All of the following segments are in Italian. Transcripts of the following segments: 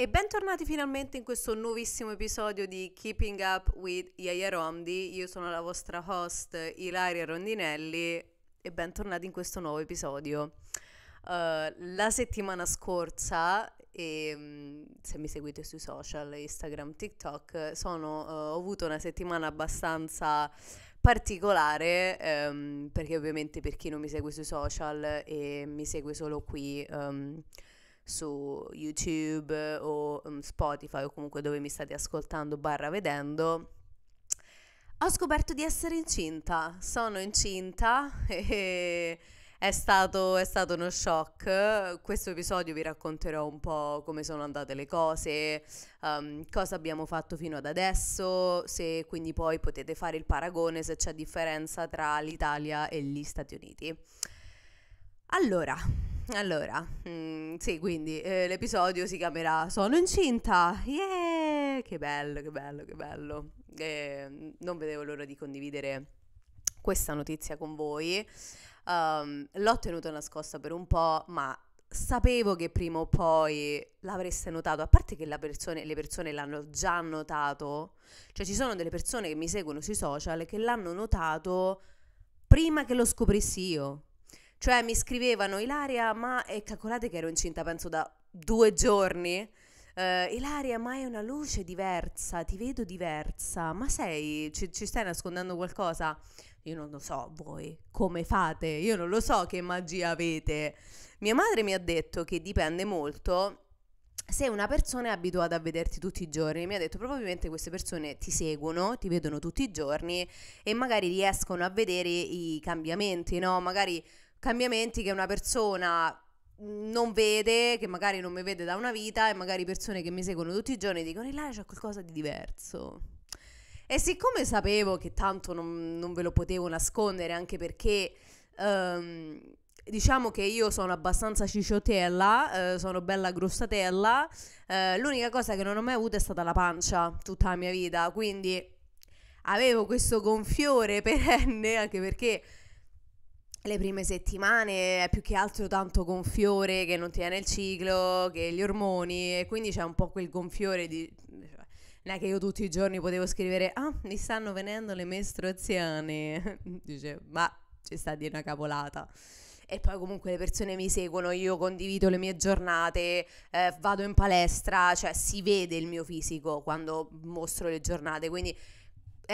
E bentornati finalmente in questo nuovissimo episodio di Keeping Up with Yaya Romdi. Io sono la vostra host Ilaria Rondinelli e bentornati in questo nuovo episodio. Uh, la settimana scorsa, e, ehm, se mi seguite sui social, Instagram, TikTok, sono, uh, ho avuto una settimana abbastanza particolare um, perché ovviamente per chi non mi segue sui social e mi segue solo qui... Um, su YouTube o um, Spotify o comunque dove mi state ascoltando barra vedendo, ho scoperto di essere incinta. Sono incinta e è stato, è stato uno shock. Questo episodio vi racconterò un po' come sono andate le cose, um, cosa abbiamo fatto fino ad adesso, se quindi poi potete fare il paragone se c'è differenza tra l'Italia e gli Stati Uniti. Allora, allora, mh, mm, sì, quindi eh, l'episodio si chiamerà Sono incinta, yeah! Che bello, che bello, che bello. Eh, non vedevo l'ora di condividere questa notizia con voi. Um, l'ho tenuta nascosta per un po', ma sapevo che prima o poi l'avreste notato, a parte che persone, le persone l'hanno già notato, cioè ci sono delle persone che mi seguono sui social che l'hanno notato prima che lo scoprissi io. Cioè mi scrivevano Ilaria, ma e calcolate che ero incinta penso da due giorni. Uh, Ilaria, ma è una luce diversa, ti vedo diversa, ma sei, ci, ci, stai nascondendo qualcosa? Io non lo so, voi come fate? Io non lo so che magia avete. Mia madre mi ha detto che dipende molto se una persona è abituata a vederti tutti i giorni. Mi ha detto probabilmente queste persone ti seguono, ti vedono tutti i giorni e magari riescono a vedere i cambiamenti, no? Magari cambiamenti che una persona non vede, che magari non mi vede da una vita e magari persone che mi seguono tutti i giorni dicono là c'è qualcosa di diverso. E siccome sapevo che tanto non, non ve lo potevo nascondere, anche perché um, diciamo che io sono abbastanza cicciotella, eh, sono bella grossatella, eh, l'unica cosa che non ho mai avuto è stata la pancia tutta la mia vita, quindi avevo questo gonfiore perenne, anche perché le prime settimane è più che altro tanto gonfiore che non tiene il ciclo, che gli ormoni e quindi c'è un po' quel gonfiore di... Cioè, non è che io tutti i giorni potevo scrivere, ah, mi stanno venendo le mestruazioni. Dice, ma ci sta di una capolata. E poi comunque le persone mi seguono, io condivido le mie giornate, eh, vado in palestra, cioè si vede il mio fisico quando mostro le giornate, quindi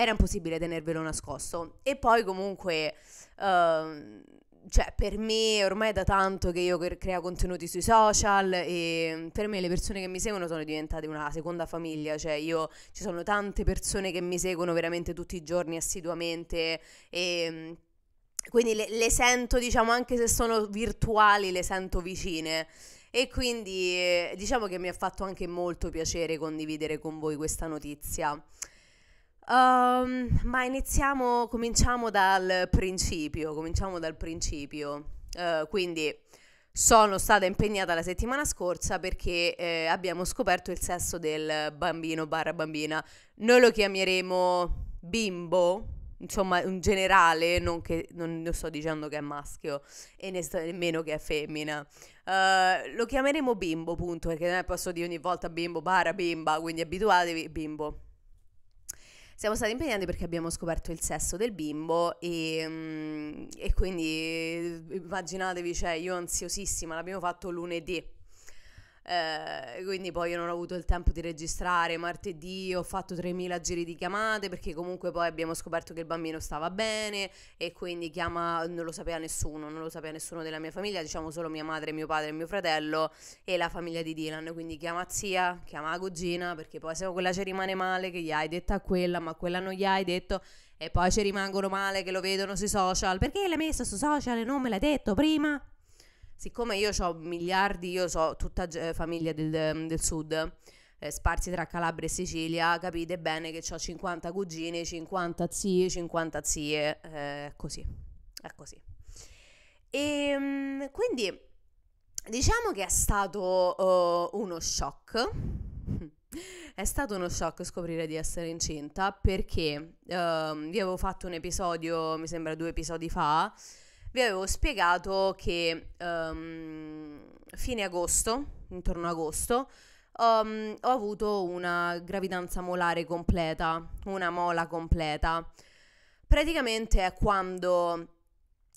era impossibile tenervelo nascosto. E poi comunque, uh, cioè per me ormai è da tanto che io creo contenuti sui social e per me le persone che mi seguono sono diventate una seconda famiglia, cioè io ci sono tante persone che mi seguono veramente tutti i giorni assiduamente e quindi le, le sento, diciamo, anche se sono virtuali, le sento vicine. E quindi diciamo che mi ha fatto anche molto piacere condividere con voi questa notizia. Um, ma iniziamo, cominciamo dal principio, cominciamo dal principio. Uh, quindi sono stata impegnata la settimana scorsa perché eh, abbiamo scoperto il sesso del bambino barra bambina. Noi lo chiameremo bimbo, insomma un generale, non, che, non sto dicendo che è maschio e ne sto, nemmeno che è femmina. Uh, lo chiameremo bimbo, punto, perché non posso dire ogni volta bimbo barra bimba, quindi abituatevi, bimbo siamo stati impegnati perché abbiamo scoperto il sesso del bimbo e, mm, e quindi eh, immaginatevi, cioè io ansiosissima, l'abbiamo fatto lunedì eh, quindi poi io non ho avuto il tempo di registrare. Martedì ho fatto 3.000 giri di chiamate perché comunque poi abbiamo scoperto che il bambino stava bene e quindi chiama, non lo sapeva nessuno, non lo sapeva nessuno della mia famiglia, diciamo solo mia madre, mio padre, mio fratello e la famiglia di Dylan. Quindi chiama zia, chiama la cugina perché poi se quella ci rimane male che gli hai detto a quella ma quella non gli hai detto e poi ci rimangono male che lo vedono sui social perché l'hai messa su social e non me l'hai detto prima siccome io ho miliardi, io so tutta eh, famiglia del, del sud, eh, sparsi tra Calabria e Sicilia, capite bene che ho 50 cugini, 50 zii, 50 zie, eh, così, è così. E ehm, quindi diciamo che è stato uh, uno shock. È stato uno shock scoprire di essere incinta perché uh, vi avevo fatto un episodio, mi sembra due episodi fa, vi avevo spiegato che um, fine agosto, intorno a agosto, um, ho avuto una gravidanza molare completa, una mola completa. Praticamente è quando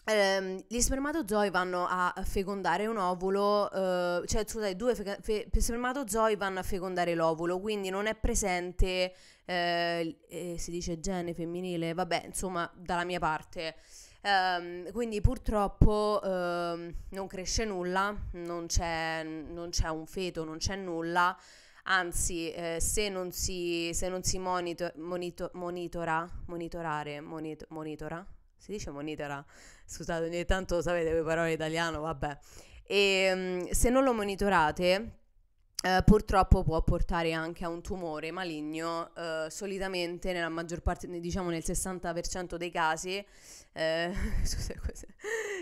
eh, gli spermatozoi vanno a fecondare un ovulo, eh, cioè scusate, due feca- fe- spermatozoi vanno a fecondare l'ovulo, quindi non è presente, eh, eh si dice gene femminile, vabbè, insomma, dalla mia parte Um, quindi purtroppo um, non cresce nulla, non c'è, non c'è, un feto, non c'è nulla. Anzi, eh, se non si, se non si monito, monito, monitora, monitorare, monito, monitora, si dice monitora, scusate, ogni tanto sapete le parole in italiano, vabbè. E um, se non lo monitorate, Uh, purtroppo può portare anche a un tumore maligno, uh, solitamente nella maggior parte, diciamo nel 60% dei casi, eh,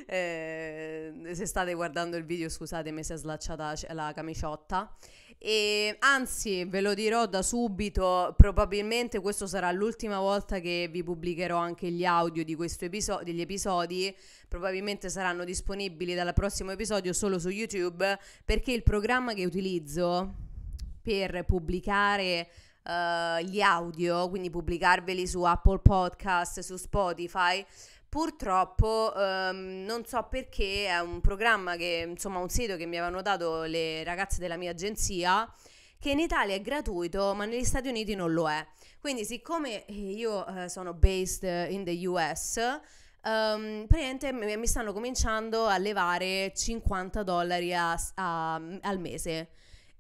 eh, se state guardando il video scusate mi si è slacciata la camiciotta, e anzi, ve lo dirò da subito, probabilmente questa sarà l'ultima volta che vi pubblicherò anche gli audio di questo episodio degli episodi, probabilmente saranno disponibili dal prossimo episodio solo su YouTube, perché il programma che utilizzo per pubblicare uh, gli audio, quindi pubblicarveli su Apple Podcast, su Spotify, Purtroppo ehm, non so perché è un programma che, insomma, un sito che mi avevano dato le ragazze della mia agenzia che in Italia è gratuito, ma negli Stati Uniti non lo è. Quindi, siccome eh, io eh, sono based in the US, Um, ehm, praticamente mi stanno cominciando a levare 50 dollari a, a, al mese.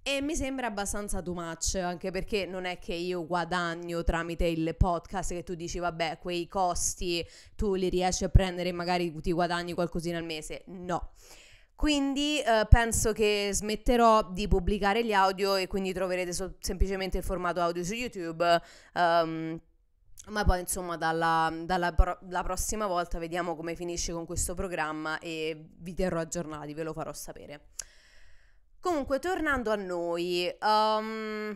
E mi sembra abbastanza too much, anche perché non è che io guadagno tramite il podcast che tu dici, vabbè, quei costi tu li riesci a prendere e magari ti guadagni qualcosina al mese. No. Quindi eh, penso che smetterò di pubblicare gli audio e quindi troverete so- semplicemente il formato audio su YouTube. Um, ma poi insomma dalla, dalla pro- prossima volta vediamo come finisce con questo programma e vi terrò aggiornati, ve lo farò sapere. Comunque, tornando a noi, um,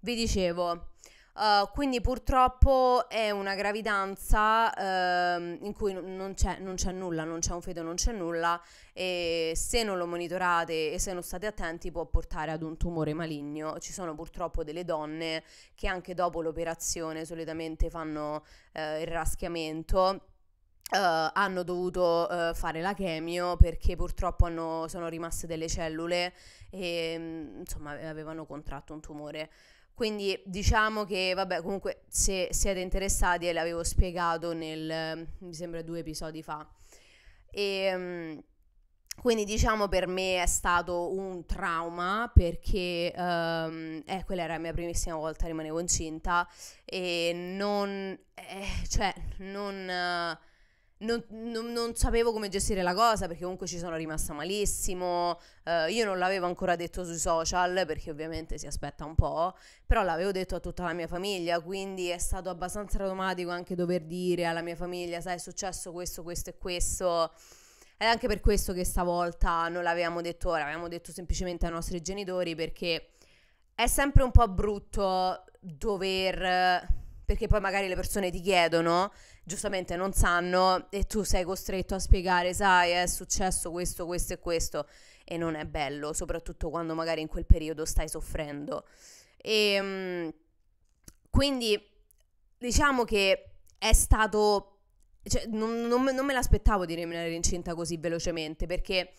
vi dicevo, uh, quindi purtroppo è una gravidanza uh, in cui non c'è, non c'è, nulla, non c'è un feto, non c'è nulla e se non lo monitorate e se non state attenti può portare ad un tumore maligno. Ci sono purtroppo delle donne che anche dopo l'operazione solitamente fanno uh, il raschiamento eh, hanno dovuto uh, fare la chemio perché purtroppo hanno, sono rimaste delle cellule e mm, insomma eh, avevano contratto un tumore. Quindi diciamo che, vabbè, comunque se siete interessati, e l'avevo spiegato nel, mi sembra due episodi fa. E, mm, quindi diciamo per me è stato un trauma perché um, eh, quella era la mia primissima volta, rimanevo incinta e non, eh, cioè, non... Uh, non, non, non, sapevo come gestire la cosa perché comunque ci sono rimasta malissimo. Eh, io non l'avevo ancora detto sui social perché ovviamente si aspetta un po', però l'avevo detto a tutta la mia famiglia, quindi è stato abbastanza automatico anche dover dire alla mia famiglia, sai, è successo questo, questo e questo. Ed è anche per questo che stavolta non l'avevamo detto ora, l'avevamo detto semplicemente ai nostri genitori perché è sempre un po' brutto dover perché poi magari le persone ti chiedono giustamente non sanno e tu sei costretto a spiegare, sai, è successo questo, questo e questo e non è bello, soprattutto quando magari in quel periodo stai soffrendo. E ehm, quindi diciamo che è stato cioè, non, non, non, me l'aspettavo di rimanere incinta così velocemente perché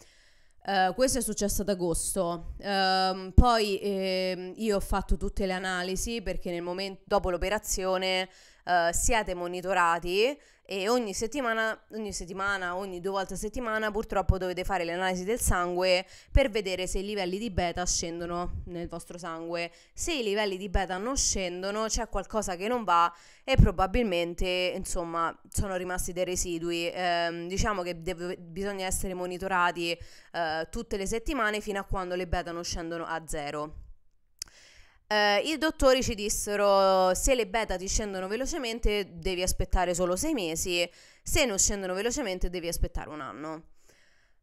uh, questo è successo ad agosto. Uh, poi eh, io ho fatto tutte le analisi perché nel momento dopo l'operazione eh, siete monitorati e ogni settimana, ogni settimana, ogni due volte a settimana purtroppo dovete fare le analisi del sangue per vedere se i livelli di beta scendono nel vostro sangue. Se i livelli di beta non scendono c'è qualcosa che non va e probabilmente insomma sono rimasti dei residui. Eh, diciamo che deve, bisogna essere monitorati eh, tutte le settimane fino a quando le beta non scendono a zero. Uh, I dottori ci dissero se le beta ti scendono velocemente devi aspettare solo sei mesi, se non scendono velocemente devi aspettare un anno.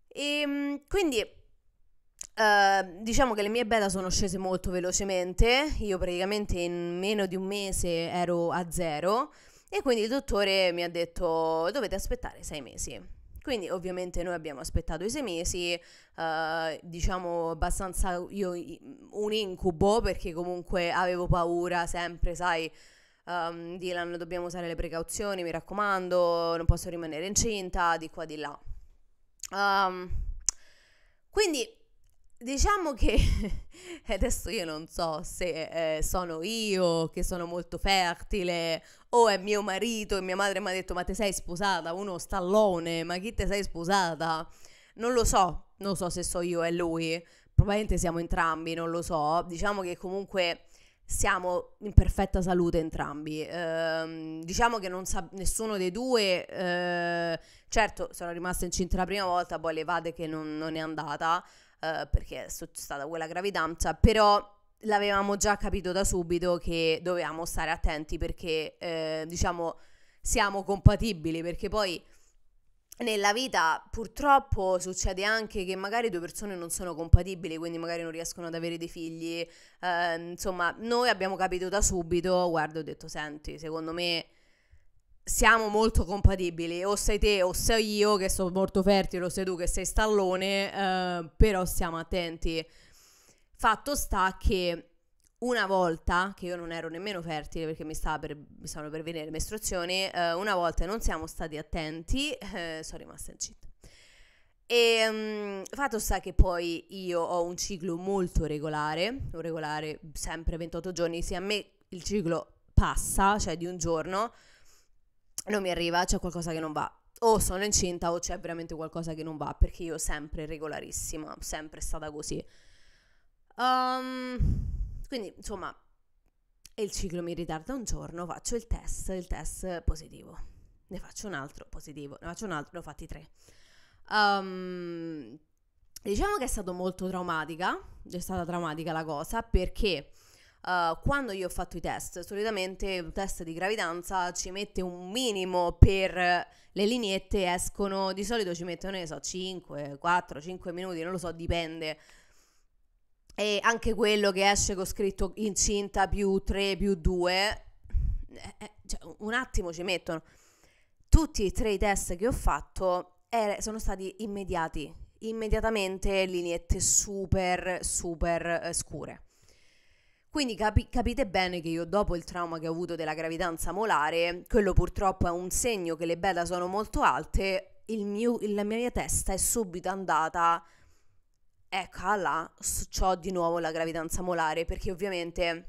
E, ehm, quindi uh, diciamo che le mie beta sono scese molto velocemente, io praticamente in meno di un mese ero a zero e quindi il dottore mi ha detto dovete aspettare sei mesi. Quindi ovviamente noi abbiamo aspettato i sei mesi, eh, diciamo abbastanza io, un incubo perché comunque avevo paura sempre, sai, um, Dylan dobbiamo usare le precauzioni, mi raccomando, non posso rimanere incinta, di qua di là. Um, quindi Diciamo che adesso io non so se eh, sono io che sono molto fertile o è mio marito e mia madre mi ha detto ma te sei sposata, uno stallone, ma chi te sei sposata? Non lo so, non so se so io e lui, probabilmente siamo entrambi, non lo so, diciamo che comunque siamo in perfetta salute entrambi. Eh, diciamo che non sa nessuno dei due. Eh, certo, sono rimasta incinta la prima volta, poi le levate che non, non è andata. Eh, perché è stata quella gravidanza, però l'avevamo già capito da subito che dovevamo stare attenti perché eh, diciamo siamo compatibili perché poi nella vita purtroppo succede anche che magari due persone non sono compatibili, quindi magari non riescono ad avere dei figli. Eh, insomma, noi abbiamo capito da subito, guarda, ho detto, senti, secondo me siamo molto compatibili, o sei te o sei io che sono molto fertile, o sei tu che sei stallone, eh, però stiamo attenti. Fatto sta che una volta, che io non ero nemmeno fertile perché mi, stava per, mi stavano per venire le mestruazioni, eh, una volta non siamo stati attenti, eh, sono rimasta incinta. E um, fatto sta che poi io ho un ciclo molto regolare, un regolare sempre 28 giorni, se a me il ciclo passa, cioè di un giorno, non mi arriva, c'è qualcosa che non va. O sono incinta o c'è veramente qualcosa che non va, perché io sempre regolarissima, sempre stata così. Um, quindi, insomma, il ciclo mi ritarda un giorno, faccio il test, il test positivo. Ne faccio un altro positivo, ne faccio un altro, ne ho fatti tre. Um, diciamo che è stata molto traumatica, è stata traumatica la cosa, perché uh, quando io ho fatto i test, solitamente il test di gravidanza ci mette un minimo per le lineette, escono, di solito ci mettono, ne so, 5, 4, 5 minuti, non lo so, dipende. E anche quello che esce con scritto incinta più 3 più 2, eh, eh, cioè, un attimo ci mettono. Tutti e tre i test che ho fatto er- sono stati immediati, immediatamente lineette super, super eh, scure. Quindi capi- capite bene che io dopo il trauma che ho avuto della gravidanza molare, quello purtroppo è un segno che le beta sono molto alte, mio, la mia testa è subito andata, ecco là, ho di nuovo la gravidanza molare, perché ovviamente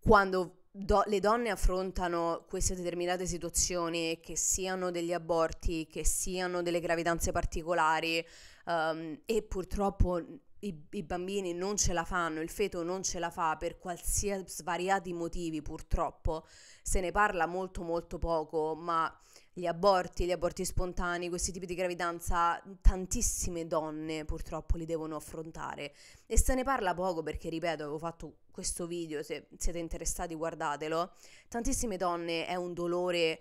quando Do- le donne affrontano queste determinate situazioni, che siano degli aborti, che siano delle gravidanze particolari, um, e purtroppo i, i, bambini non ce la fanno, il feto non ce la fa per qualsiasi svariati motivi purtroppo, se ne parla molto molto poco, ma gli aborti, gli aborti spontanei, questi tipi di gravidanza, tantissime donne purtroppo li devono affrontare e se ne parla poco perché, ripeto, avevo fatto questo video, se siete interessati guardatelo, tantissime donne è un dolore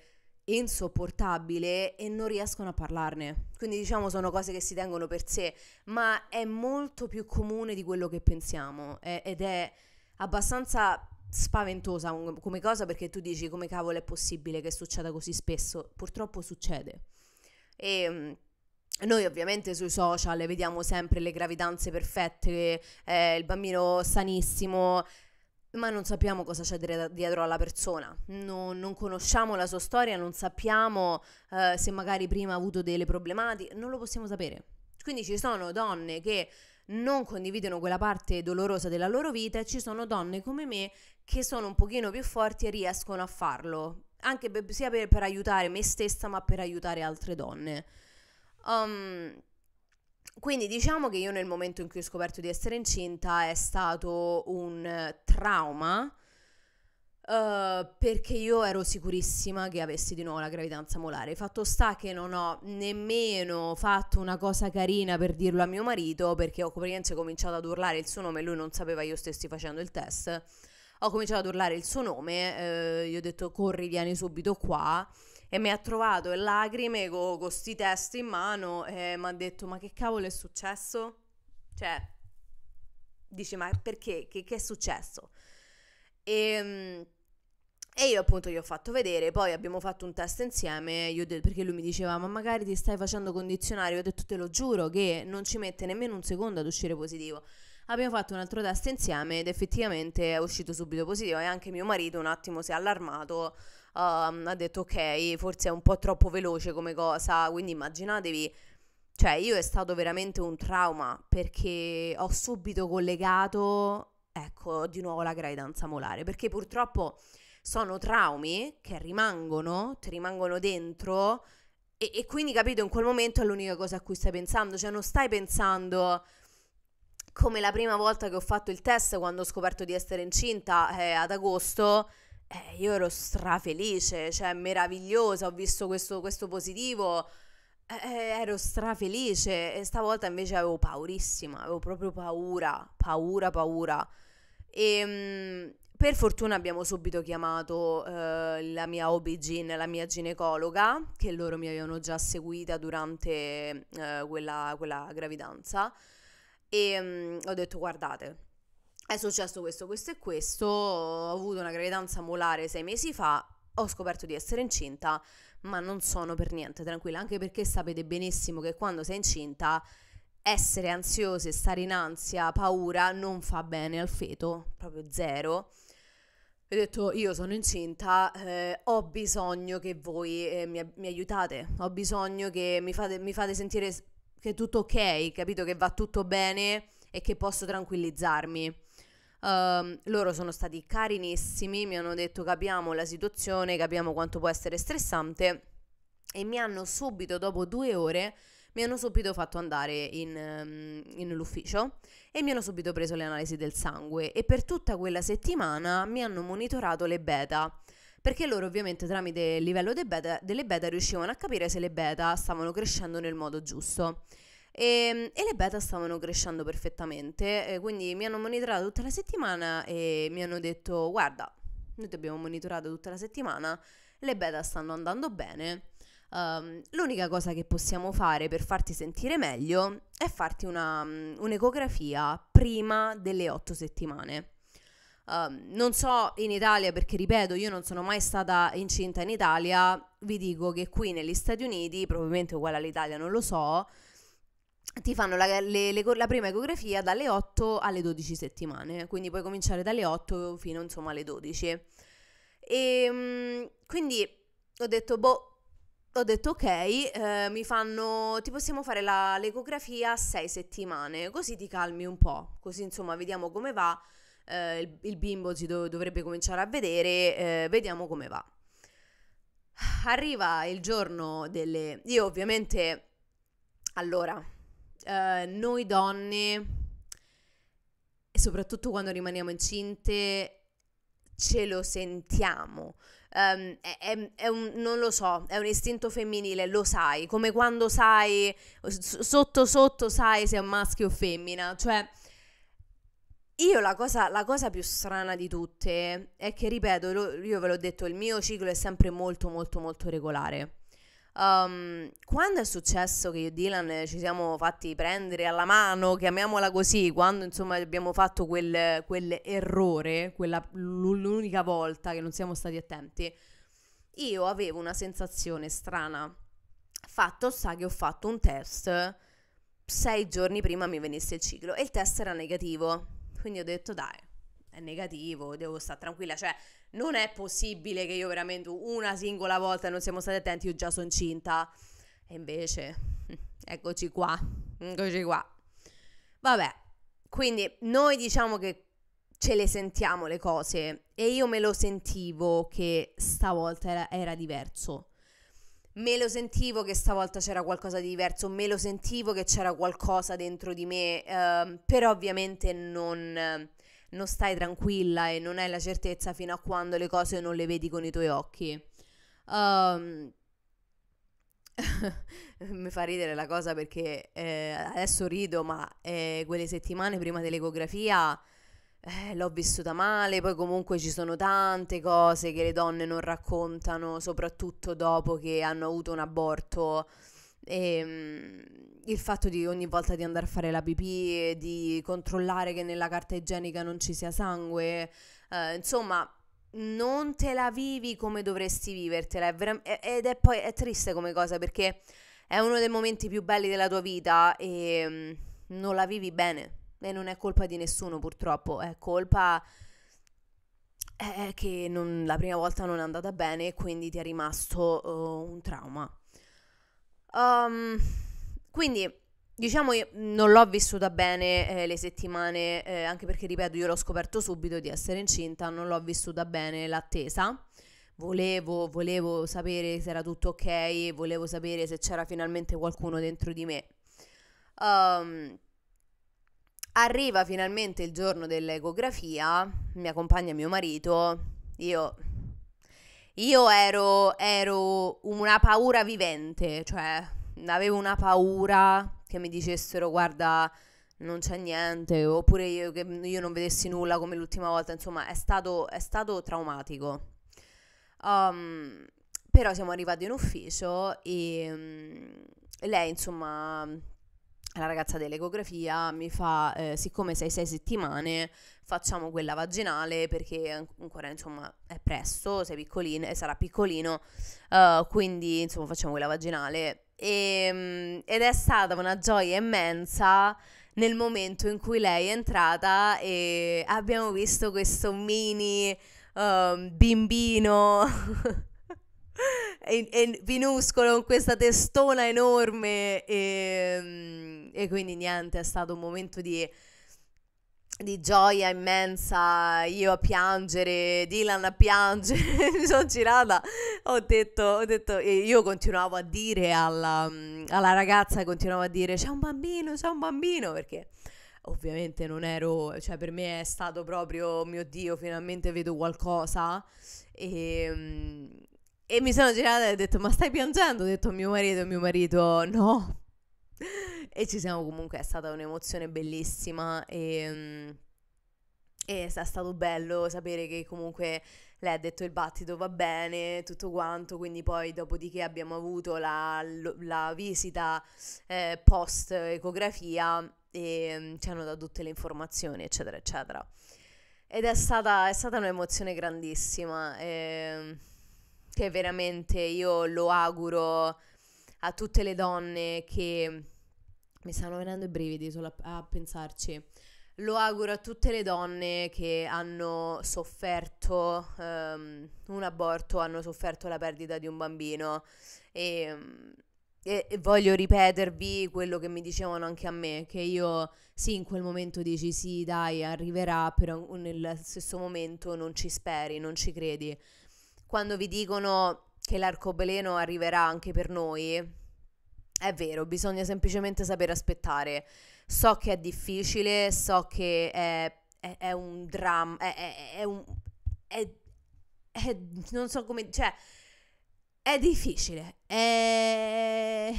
insopportabile e non riescono a parlarne. Quindi diciamo sono cose che si tengono per sé, ma è molto più comune di quello che pensiamo è, ed è abbastanza spaventosa come cosa perché tu dici come cavolo è possibile che succeda così spesso? Purtroppo succede. E mm, noi ovviamente sui social vediamo sempre le gravidanze perfette, eh, il bambino sanissimo, ma non sappiamo cosa c'è dietro alla persona, non, non conosciamo la sua storia, non sappiamo eh, se magari prima ha avuto delle problematiche, non lo possiamo sapere. Quindi ci sono donne che non condividono quella parte dolorosa della loro vita e ci sono donne come me che sono un pochino più forti e riescono a farlo, anche per, sia per, per aiutare me stessa ma per aiutare altre donne. Um, quindi diciamo che io nel momento in cui ho scoperto di essere incinta è stato un eh, trauma Uh, perché io ero sicurissima che avessi di nuovo la gravidanza molare. Fatto sta che non ho nemmeno fatto una cosa carina per dirlo a mio marito, perché ho praticamente cominciato ad urlare il suo nome e lui non sapeva io stessi facendo il test. Ho cominciato ad urlare il suo nome, eh, gli ho detto corri, vieni subito qua e mi ha trovato in lacrime con questi test in mano e mi ha detto ma che cavolo è successo? Cioè, dice ma perché? Che, che è successo? E, ehm, e, io appunto gli ho fatto vedere, poi abbiamo fatto un test insieme detto, perché lui mi diceva ma magari ti stai facendo condizionare, io ho detto te lo giuro che non ci mette nemmeno un secondo ad uscire positivo abbiamo fatto un altro test insieme ed effettivamente è uscito subito positivo e anche mio marito un attimo si è allarmato um, ha detto ok, forse è un po' troppo veloce come cosa, quindi immaginatevi, cioè io è stato veramente un trauma perché ho subito collegato, ecco, di nuovo la graidanza molare, perché purtroppo sono traumi che rimangono, ti rimangono dentro e, e, quindi capito in quel momento è l'unica cosa a cui stai pensando, cioè non stai pensando come la prima volta che ho fatto il test quando ho scoperto di essere incinta eh, ad agosto, eh, io ero strafelice, cioè meravigliosa, ho visto questo, questo positivo, eh, eh, ero strafelice e stavolta invece avevo paurissima, avevo proprio paura, paura, paura. E ehm, mh, per fortuna abbiamo subito chiamato eh, la mia OB-GYN, la mia ginecologa, che loro mi avevano già seguita durante eh, quella, quella gravidanza e ehm, mh, ho detto guardate è successo questo, questo e questo, ho avuto una gravidanza molare sei mesi fa, ho scoperto di essere incinta, ma non sono per niente tranquilla, anche perché sapete benissimo che quando sei incinta essere ansiosi, stare in ansia, paura non fa bene al feto, proprio zero. Ho detto io sono incinta, eh, ho bisogno che voi eh, mi, mi, aiutate, ho bisogno che mi fate, mi fate sentire che è tutto ok, capito che va tutto bene e che posso tranquillizzarmi Um, loro sono stati carinissimi, mi hanno detto capiamo la situazione, capiamo quanto può essere stressante e mi hanno subito, dopo due ore, mi hanno subito fatto andare in, ehm, in, l'ufficio e mi hanno subito preso le analisi del sangue e per tutta quella settimana mi hanno monitorato le beta perché loro ovviamente tramite il livello de beta, delle beta riuscivano a capire se le beta stavano crescendo nel modo giusto. E, ehm, e, le beta stavano crescendo perfettamente, eh, quindi mi hanno monitorato tutta la settimana e mi hanno detto guarda, noi ti abbiamo monitorato tutta la settimana, le beta stanno andando bene. Um, l'unica cosa che possiamo fare per farti sentire meglio è farti una, mm, un'ecografia prima delle otto settimane. Um, non so in Italia perché ripeto io non sono mai stata incinta in Italia vi dico che qui negli Stati Uniti probabilmente uguale all'Italia non lo so ti fanno la, le, le, la, prima ecografia dalle 8 alle 12 settimane, quindi puoi cominciare dalle 8 fino insomma alle 12. E ehm, quindi ho detto, boh, ho detto ok, eh, mi fanno, ti possiamo fare la, l'ecografia a 6 settimane, così ti calmi un po', così insomma vediamo come va, eh, il, il, bimbo si dov- dovrebbe cominciare a vedere, eh, vediamo come va. Arriva il giorno delle... Io ovviamente... Allora, eh, noi donne, soprattutto quando rimaniamo incinte, ce lo sentiamo. Um, è, è, è un, non lo so, è un istinto femminile, lo sai, come quando sai, sotto sotto sai se è un maschio o femmina, cioè... Io la cosa, la cosa, più strana di tutte è che, ripeto, lo, io ve l'ho detto, il mio ciclo è sempre molto molto molto regolare. Um, quando è successo che io e Dylan ci siamo fatti prendere alla mano, chiamiamola così, quando insomma abbiamo fatto quel, quell'errore, quella, l'unica volta che non siamo stati attenti, io avevo una sensazione strana. Fatto sta che ho fatto un test sei giorni prima mi venisse il ciclo e il test era negativo. Quindi ho detto dai, è negativo, devo stare tranquilla, cioè non è possibile che io veramente una singola volta non siamo stati attenti, io già sono cinta. E invece, eccoci qua, eccoci qua. Vabbè, quindi noi diciamo che ce le sentiamo le cose e io me lo sentivo che stavolta era, era diverso. Me lo sentivo che stavolta c'era qualcosa di diverso, me lo sentivo che c'era qualcosa dentro di me, eh, però ovviamente non non stai tranquilla e non hai la certezza fino a quando le cose non le vedi con i tuoi occhi. Um, mi fa ridere la cosa perché eh, adesso rido, ma eh, quelle settimane prima dell'ecografia eh, l'ho vissuta male, poi comunque ci sono tante cose che le donne non raccontano, soprattutto dopo che hanno avuto un aborto. E, ehm, il fatto di ogni volta di andare a fare la pipì, di controllare che nella carta igienica non ci sia sangue, eh, insomma, non te la vivi come dovresti vivertela. È vera- ed è poi è triste come cosa perché è uno dei momenti più belli della tua vita e mm, non la vivi bene. E non è colpa di nessuno, purtroppo, è colpa è che non, la prima volta non è andata bene e quindi ti è rimasto uh, un trauma. Um, quindi Diciamo non l'ho vissuta bene eh, le settimane, eh, anche perché ripeto, io l'ho scoperto subito di essere incinta, non l'ho vissuta bene l'attesa. Volevo, volevo sapere se era tutto ok, volevo sapere se c'era finalmente qualcuno dentro di me. Um, arriva finalmente il giorno dell'ecografia, mi accompagna mio marito, io io ero, ero una paura vivente, cioè avevo una paura che mi dicessero guarda non c'è niente, oppure io, che io non vedessi nulla come l'ultima volta, insomma è stato, è stato traumatico. Um, però siamo arrivati in ufficio e um, lei, insomma, la ragazza dell'ecografia mi fa, eh, siccome sei sei settimane, facciamo quella vaginale perché ancora, insomma, è presto, sei piccolino e eh, sarà piccolino, uh, quindi, insomma, facciamo quella vaginale e, ehm, ed è stata una gioia immensa nel momento in cui lei è entrata e abbiamo visto questo mini uh, bimbino e, e minuscolo con questa testona enorme e, ehm, e quindi niente, è stato un momento di di gioia immensa, io a piangere, Dylan a piangere, mi sono girata, ho detto, ho detto io continuavo a dire alla, mm, alla, ragazza, continuavo a dire c'è un bambino, c'è un bambino, perché ovviamente non ero, cioè per me è stato proprio, mio Dio, finalmente vedo qualcosa e, mm, e mi sono girata e ho detto ma stai piangendo? Ho detto a mio marito, mio marito no, e ci siamo comunque, è stata un'emozione bellissima ehm, e, e è stato bello sapere che comunque lei ha detto il battito va bene, tutto quanto, quindi poi dopodiché abbiamo avuto la, la visita eh, post ecografia e mm, ci hanno dato tutte le informazioni, eccetera, eccetera. Ed è stata, è stata un'emozione grandissima, eh, che veramente io lo auguro a tutte le donne che mi stanno venendo i brividi solo a, a pensarci. Lo auguro a tutte le donne che hanno sofferto um, un aborto, hanno sofferto la perdita di un bambino e, ehm, e, e, voglio ripetervi quello che mi dicevano anche a me, che io sì in quel momento dici sì dai arriverà, però nel stesso momento non ci speri, non ci credi. Quando vi dicono che l'arcobaleno arriverà anche per noi, è vero, bisogna semplicemente sapere aspettare. So che è difficile, so che è, è, è un dramma, è, è, un... non so come... cioè, è difficile, è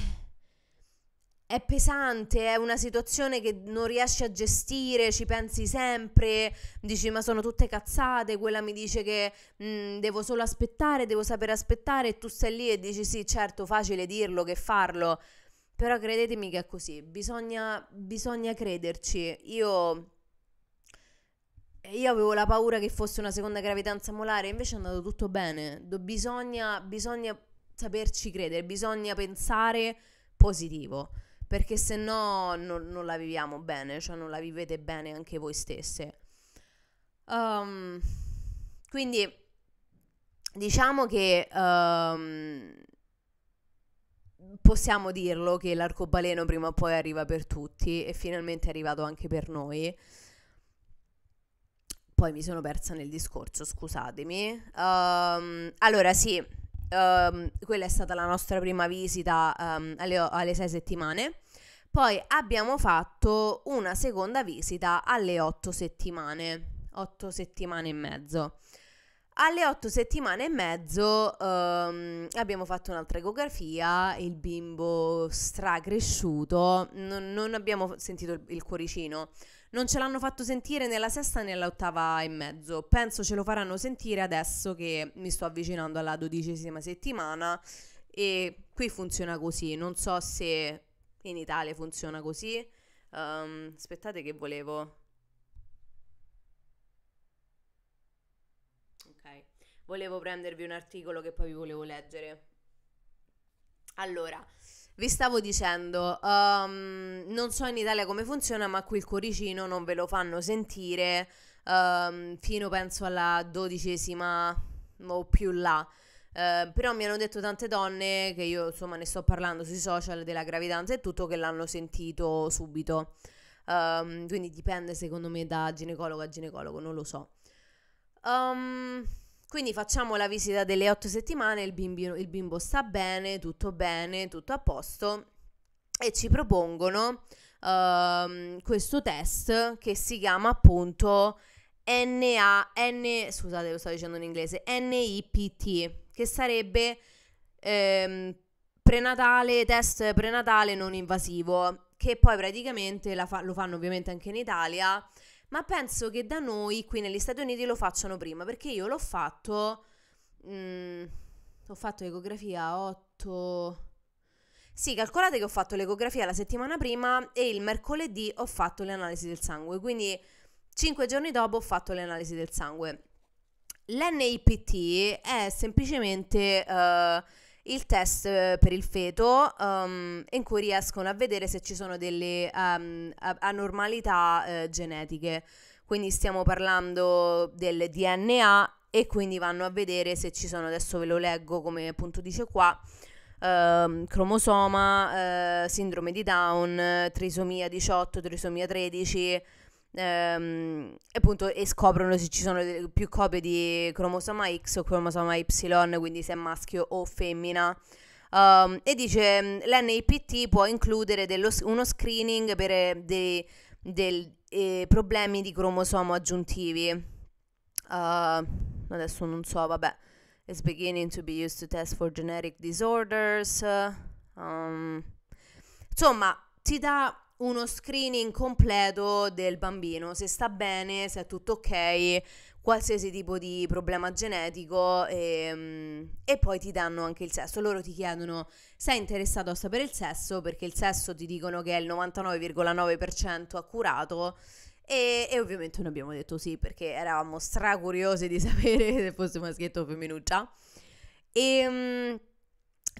è pesante, è una situazione che non riesci a gestire, ci pensi sempre, dici ma sono tutte cazzate, quella mi dice che mh, mm, devo solo aspettare, devo sapere aspettare e tu stai lì e dici sì certo facile dirlo che farlo, però credetemi che è così, bisogna, bisogna crederci, io, io... avevo la paura che fosse una seconda gravidanza molare, invece è andato tutto bene. Do, bisogna, bisogna saperci credere, bisogna pensare positivo perché se no non, non la viviamo bene, cioè non la vivete bene anche voi stesse. Um, quindi diciamo che um, possiamo dirlo che l'arcobaleno prima o poi arriva per tutti e finalmente è arrivato anche per noi. Poi mi sono persa nel discorso, scusatemi. Um, allora sì, um, quella è stata la nostra prima visita um, alle, alle sei settimane. Poi abbiamo fatto una seconda visita alle otto settimane, otto settimane e mezzo. Alle otto settimane e mezzo ehm, abbiamo fatto un'altra ecografia, il bimbo stracresciuto, non, non abbiamo sentito il, il cuoricino, non ce l'hanno fatto sentire nella sesta né nell'ottava e mezzo. Penso ce lo faranno sentire adesso che mi sto avvicinando alla dodicesima settimana. E qui funziona così. Non so se in Italia funziona così. Um, aspettate che volevo. Ok. Volevo prendervi un articolo che poi vi volevo leggere. Allora, vi stavo dicendo, um, non so in Italia come funziona, ma qui il cuoricino non ve lo fanno sentire um, fino penso alla dodicesima o più là. Uh, però mi hanno detto tante donne che io insomma ne sto parlando sui social della gravidanza e tutto che l'hanno sentito subito. Um, quindi dipende secondo me da ginecologo a ginecologo, non lo so. Um, quindi facciamo la visita delle otto settimane, il, bimbino, il bimbo sta bene, tutto bene, tutto a posto e ci propongono uh, questo test che si chiama appunto NA, N, scusate lo sto dicendo in inglese, NIPT, che sarebbe ehm, prenatale, test prenatale non invasivo, che poi praticamente fa- lo fanno ovviamente anche in Italia ma penso che da noi qui negli Stati Uniti lo facciano prima, perché io l'ho fatto, mh, mm, ho fatto ecografia 8... Sì, calcolate che ho fatto l'ecografia la settimana prima e il mercoledì ho fatto le analisi del sangue, quindi 5 giorni dopo ho fatto le analisi del sangue. L'NIPT è semplicemente... Uh, il test eh, per il feto um, in cui riescono a vedere se ci sono delle um, anormalità uh, genetiche. Quindi stiamo parlando del DNA e quindi vanno a vedere se ci sono, adesso ve lo leggo come appunto dice qua, Uh, cromosoma, uh, sindrome di Down, trisomia 18, trisomia 13, ehm, appunto, e scoprono se ci sono più copie di cromosoma X o cromosoma Y, quindi se è maschio o femmina. Um, e dice l'NIPT può includere dello, uno screening per dei, dei eh, problemi di cromosomo aggiuntivi. Uh, adesso non so, vabbè. It's beginning to be used to test for genetic disorders. Um, insomma, ti dà uno screening completo del bambino, se sta bene, se è tutto ok, qualsiasi tipo di problema genetico e, ehm, e poi ti danno anche il sesso. Loro ti chiedono se sei interessato a sapere il sesso perché il sesso ti dicono che è il 99,9% accurato e, e, ovviamente noi abbiamo detto sì perché eravamo stracuriosi di sapere se fosse maschietto o femminuccia. E... Ehm,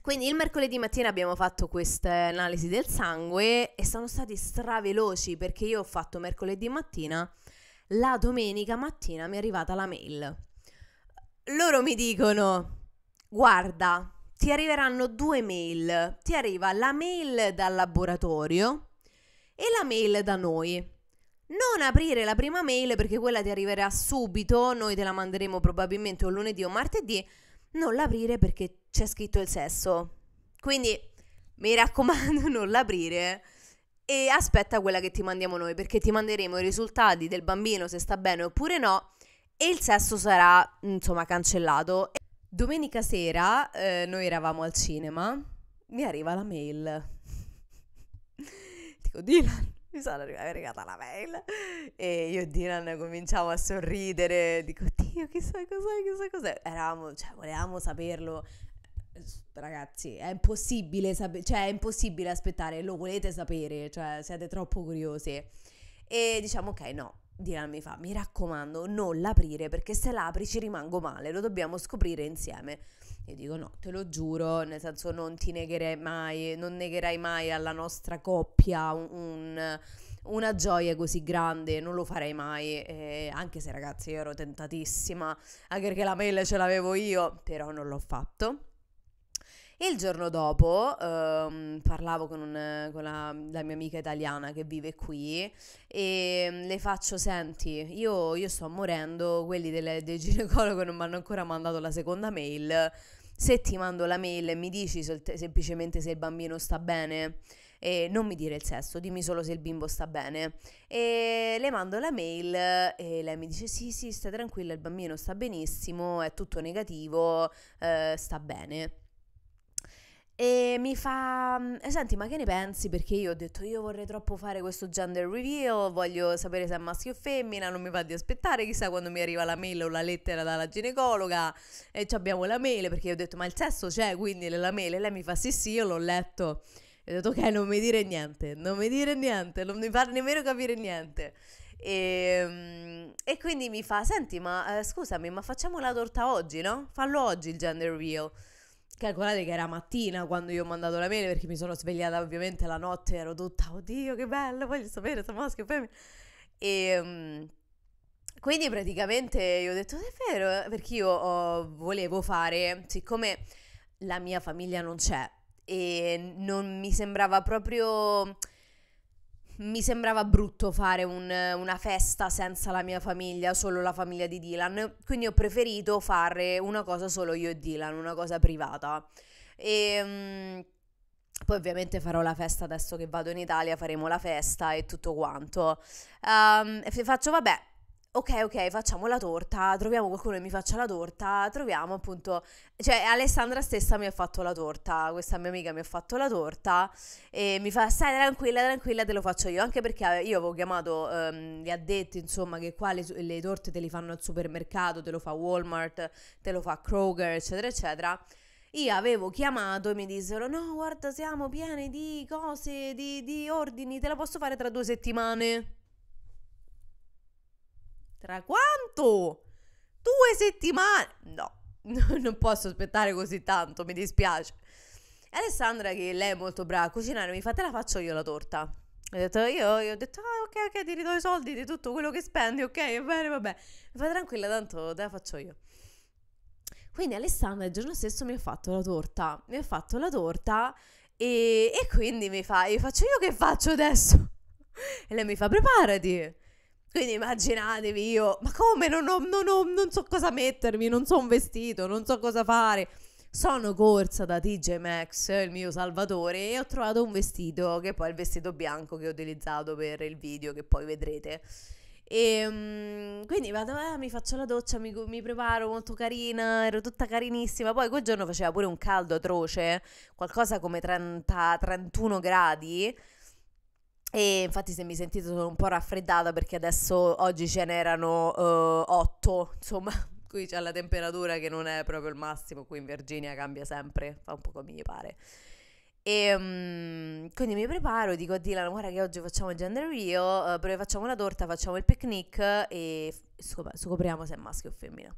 quindi il mercoledì mattina abbiamo fatto queste analisi del sangue e sono stati straveloci perché io ho fatto mercoledì mattina, la domenica mattina mi è arrivata la mail. Loro mi dicono, guarda, ti arriveranno due mail, ti arriva la mail dal laboratorio e la mail da noi. Non aprire la prima mail perché quella ti arriverà subito, noi te la manderemo probabilmente o lunedì o martedì, non l'aprire perché c'è scritto il sesso. Quindi mi raccomando non l'aprire e aspetta quella che ti mandiamo noi perché ti manderemo i risultati del bambino se sta bene oppure no e il sesso sarà insomma cancellato. Domenica sera eh, noi eravamo al cinema, mi arriva la mail. Dico Dylan, mi sono arrivata la mail e io e Dylan cominciamo a sorridere, dico Dio chissà cos'è, chissà cos'è. Eravamo, cioè volevamo saperlo, ragazzi, è impossibile sapere, cioè è impossibile aspettare, lo volete sapere, cioè siete troppo curiosi. E diciamo ok, no, mi fa, mi raccomando, non l'aprire perché se l'apri ci rimango male, lo dobbiamo scoprire insieme. Io dico no, te lo giuro, nel senso non ti negherei mai, non negherai mai alla nostra coppia un, un, una gioia così grande, non lo farei mai, eh, anche se ragazzi io ero tentatissima, anche perché la mail ce l'avevo io, però non l'ho fatto. E il giorno dopo ehm, parlavo con, un, con la, la, mia amica italiana che vive qui e mm, le faccio, senti, io, io sto morendo, quelli delle, del ginecologo non mi hanno ancora mandato la seconda mail, se ti mando la mail e mi dici solt- semplicemente se il bambino sta bene e non mi dire il sesso, dimmi solo se il bimbo sta bene. E le mando la mail e lei mi dice sì, sì, stai tranquilla, il bambino sta benissimo, è tutto negativo, eh, sta bene. E mi fa, eh, senti, ma che ne pensi? Perché io ho detto, io vorrei troppo fare questo gender reveal, voglio sapere se è maschio o femmina, non mi fa di aspettare, chissà quando mi arriva la mail o la lettera dalla ginecologa e abbiamo la mail, perché io ho detto, ma il sesso c'è, quindi la mail, e lei mi fa, sì sì, io l'ho letto. E ho detto, ok, non mi dire niente, non mi dire niente, non mi fa nemmeno capire niente. E, ehm, e, quindi mi fa: Senti, ma eh, scusami, ma facciamo la torta oggi, no? Fallo oggi il gender reveal. Calcolate che era mattina quando io ho mandato la mail perché mi sono svegliata ovviamente la notte, ero tutta, oddio che bello, voglio sapere se maschio o femmina. E ehm, quindi praticamente io ho detto, è vero, perché io oh, volevo fare, siccome la mia famiglia non c'è e non mi sembrava proprio mi sembrava brutto fare un, una festa senza la mia famiglia, solo la famiglia di Dylan, quindi ho preferito fare una cosa solo io e Dylan, una cosa privata. E ehm, poi ovviamente farò la festa adesso che vado in Italia, faremo la festa e tutto quanto. Um, faccio, vabbè, ok, ok, facciamo la torta, troviamo qualcuno che mi faccia la torta, troviamo appunto, cioè Alessandra stessa mi ha fatto la torta, questa mia amica mi ha fatto la torta e mi fa, stai tranquilla, tranquilla, te lo faccio io, anche perché eh, io avevo chiamato ehm, gli addetti, insomma, che qua le, le torte te le fanno al supermercato, te lo fa Walmart, te lo fa Kroger, eccetera, eccetera. Io avevo chiamato e mi dissero: No, guarda, siamo pieni di cose, di, di ordini, te la posso fare tra due settimane tra quanto? Due settimane? No, non posso aspettare così tanto, mi dispiace. Alessandra, che lei è molto brava a cucinare, mi fa te la faccio io la torta. Ho detto io, io ho detto ah, ok ok ti ridò i soldi di tutto quello che spendi, ok, va bene, vabbè. Mi fa tranquilla, tanto te la faccio io. Quindi Alessandra il giorno stesso mi ha fatto la torta, mi ha fatto la torta e, e quindi mi fa, io faccio io che faccio adesso? E lei mi fa preparati. Quindi immaginatevi io, ma come? Non, ho, non, ho, non so cosa mettermi, non so un vestito, non so cosa fare. Sono corsa da TJ Maxx, il mio salvatore, e ho trovato un vestito, che poi è il vestito bianco che ho utilizzato per il video che poi vedrete. E um, quindi vado, eh, mi faccio la doccia, mi, mi, preparo molto carina, ero tutta carinissima. Poi quel giorno faceva pure un caldo atroce, qualcosa come 30-31 gradi e infatti se mi sentite sono un po' raffreddata perché adesso oggi ce n'erano uh, eh, 8, insomma, qui c'è la temperatura che non è proprio il massimo, qui in Virginia cambia sempre, fa un po' come gli pare. E um, quindi mi preparo, dico a Dylan, guarda che oggi facciamo il gender rio, uh, eh, però facciamo una torta, facciamo il picnic e scop- scopriamo se è maschio o femmina.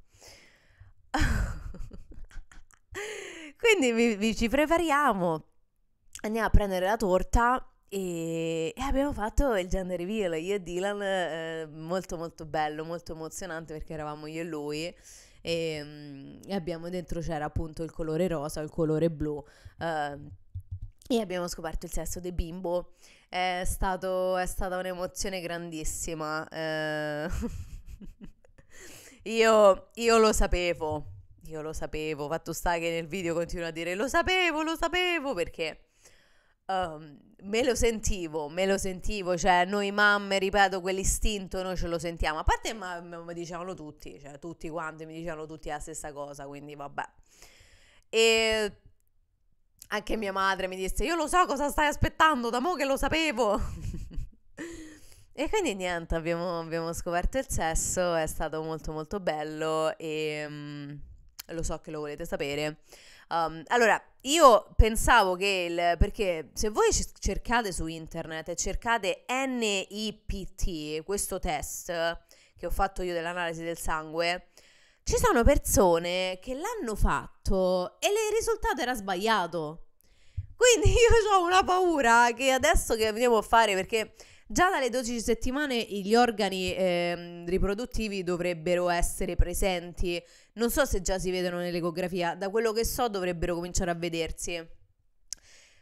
quindi vi, vi ci prepariamo, andiamo a prendere la torta e, e abbiamo fatto il gender reveal, io e Dylan, eh, molto molto bello, molto emozionante perché eravamo io e lui ehm, e mm, abbiamo dentro c'era appunto il colore rosa, il colore blu eh, e abbiamo scoperto il sesso del bimbo, è, stato, è stata un'emozione grandissima, eh, io, io lo sapevo, io lo sapevo, fatto sta che nel video continuo a dire lo sapevo, lo sapevo perché... Um, me lo sentivo, me lo sentivo, cioè noi mamme, ripeto, quell'istinto noi ce lo sentiamo, a parte ma, mi dicevano tutti, cioè tutti quanti mi dicevano tutti la stessa cosa, quindi vabbè. E anche mia madre mi disse, io lo so cosa stai aspettando, da mo che lo sapevo. e quindi niente, abbiamo, abbiamo, scoperto il sesso, è stato molto molto bello e mh, mm, lo so che lo volete sapere. Um, allora, io pensavo che il, perché se voi cercate su internet e cercate NIPT, questo test che ho fatto io dell'analisi del sangue, ci sono persone che l'hanno fatto e il risultato era sbagliato. Quindi io ho una paura che adesso che andiamo a fare perché Già dalle 12 settimane gli organi eh, riproduttivi dovrebbero essere presenti non so se già si vedono nell'ecografia, da quello che so dovrebbero cominciare a vedersi.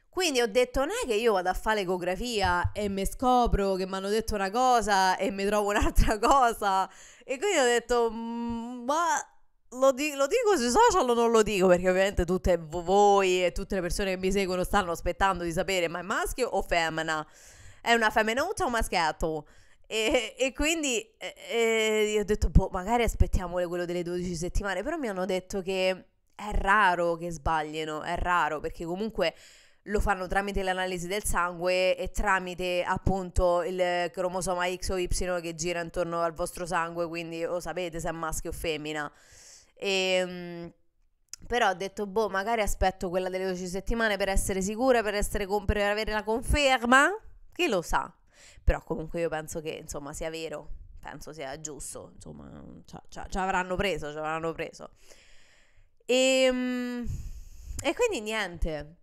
Quindi ho detto non è che io vado a fare l'ecografia e mi scopro che mi hanno detto una cosa e mi trovo un'altra cosa. E quindi ho detto mm, ma... Lo, di- lo, dico sui social o non lo dico? Perché ovviamente tutte voi e tutte le persone che mi seguono stanno aspettando di sapere ma è maschio o femmina? È una femminuccia o un maschietto? E, e quindi e, io ho detto, boh, magari aspettiamo quello delle 12 settimane, però mi hanno detto che è raro che sbaglino, è raro perché comunque lo fanno tramite l'analisi del sangue e tramite appunto il cromosoma X o Y che gira intorno al vostro sangue, quindi lo sapete se è maschio o femmina. E, ehm, però ho detto, boh, magari aspetto quella delle 12 settimane per essere sicura, per, essere, per avere la conferma. Chi lo sa? Però comunque io penso che, insomma, sia vero, penso sia giusto, insomma, ci cioè, cioè, avranno preso, ci avranno preso. E, ehm, e quindi niente.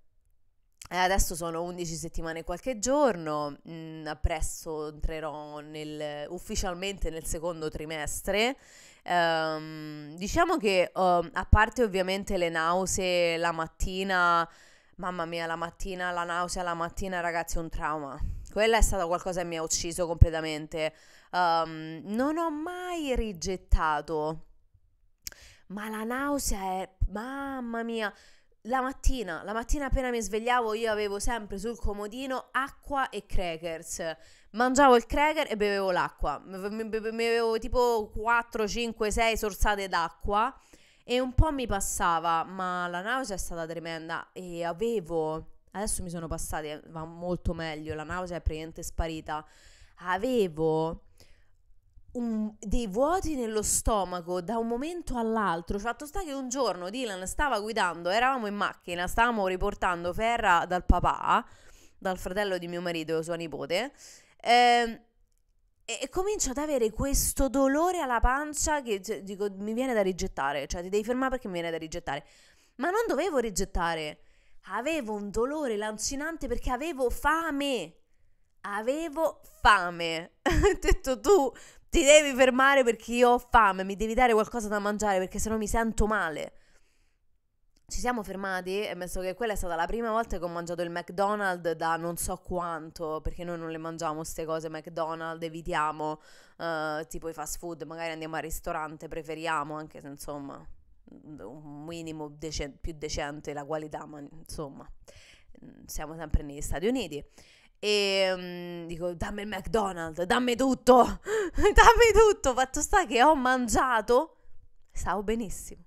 Eh, adesso sono 11 settimane e qualche giorno, mh, mm, presto entrerò nel, ufficialmente nel secondo trimestre. Um, diciamo che um, a parte ovviamente le nausee la mattina, mamma mia la mattina, la nausea la mattina ragazzi è un trauma, quella è stata qualcosa che mi ha ucciso completamente. Um, non ho mai rigettato, ma la nausea è... Mamma mia! La mattina, la mattina appena mi svegliavo io avevo sempre sul comodino acqua e crackers. Mangiavo il cracker e bevevo l'acqua. bevevo tipo 4, 5, 6 sorsate d'acqua e un po' mi passava, ma la nausea è stata tremenda e avevo Adesso mi sono passati, eh, va molto meglio, la nausea è praticamente sparita. Avevo un, dei vuoti nello stomaco da un momento all'altro. fatto sta che un giorno Dylan stava guidando, eravamo in macchina, stavamo riportando Ferra dal papà, dal fratello di mio marito, sua nipote, eh, e, e comincio ad avere questo dolore alla pancia che cioè, dico, mi viene da rigettare, cioè ti devi fermare perché mi viene da rigettare. Ma non dovevo rigettare Avevo un dolore lancinante perché avevo fame. Avevo fame. Ho detto tu ti devi fermare perché io ho fame, mi devi dare qualcosa da mangiare perché sennò mi sento male. Ci siamo fermati, e penso che quella è stata la prima volta che ho mangiato il McDonald's da non so quanto, perché noi non le mangiamo queste cose McDonald's, evitiamo uh, tipo i fast food, magari andiamo al ristorante, preferiamo, anche se insomma un minimo decente, più decente la qualità, ma insomma, mm, siamo sempre negli Stati Uniti. E um, dico, dammi il McDonald's, dammi tutto, dammi tutto. Fatto sta che ho mangiato, stavo benissimo.